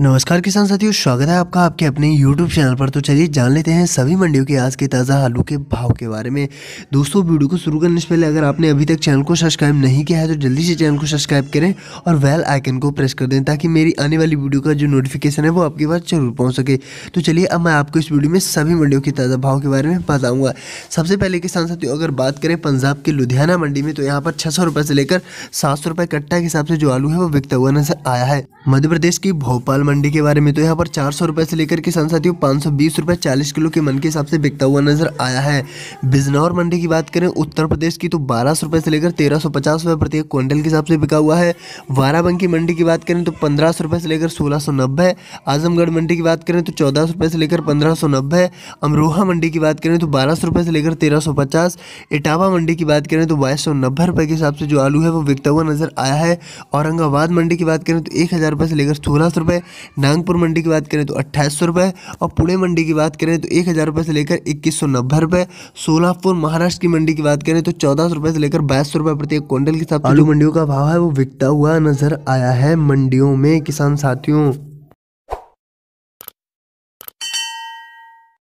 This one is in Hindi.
नमस्कार किसान साथियों स्वागत है आपका आपके अपने YouTube चैनल पर तो चलिए जान लेते हैं सभी मंडियों के आज के ताज़ा आलू के भाव के बारे में दोस्तों वीडियो को शुरू करने से पहले अगर आपने अभी तक चैनल को सब्सक्राइब नहीं किया है तो जल्दी से चैनल को सब्सक्राइब करें और वेल आइकन को प्रेस कर दें ताकि मेरी आने वाली वीडियो का जो नोटिफिकेशन है वो आपके पास जरूर पहुँच सके तो चलिए अब मैं आपको इस वीडियो में सभी मंडियों के ताज़ा भाव के बारे में बताऊँगा सबसे पहले किसान साथियों अगर बात करें पंजाब के लुधियाना मंडी में तो यहाँ पर छः सौ से लेकर सात सौ कट्टा के हिसाब से जो आलू है वो बिकता हुआ नजर आया है मध्य प्रदेश की भोपाल मंडी के बारे में तो यहाँ पर चार सौ रुपये से लेकर किसान साथियों पाँच सौ बीस रुपये चालीस किलो के मन के हिसाब से बिकता हुआ नजर आया है बिजनौर मंडी की बात करें उत्तर प्रदेश की तो बारह सौ रुपये से लेकर तेरह सौ पचास रुपये प्रति क्विंटल के हिसाब से बिका हुआ है वाराबंकी मंडी की बात करें तो पंद्रह सौ रुपये से लेकर सोलह सौ नब्बे आजमगढ़ मंडी की बात करें तो चौदह सौ रुपये से लेकर पंद्रह सौ नब्बे अमरोहा मंडी की बात करें तो बारह सौ रुपये से लेकर तेरह सौ पचास इटावा मंडी की बात करें तो बाईस सौ नब्बे रुपये के हिसाब से जो आलू है वो बिकता हुआ नजर आया है औरंगाबाद मंडी की बात करें तो एक हज़ार रुपये से लेकर सोलह सौ रुपये नागपुर मंडी की बात करें तो अट्ठाईस सौ रुपये और पुणे मंडी की बात करें तो एक हज़ार रुपये से लेकर इक्कीस सौ नब्बे रुपये सोलापुर महाराष्ट्र की मंडी की बात करें तो चौदह सौ रुपये से लेकर बाईस सौ रुपये एक क्विंटल के हिसाब से मंडियों का भाव है वो बिकता हुआ नजर आया है मंडियों में किसान साथियों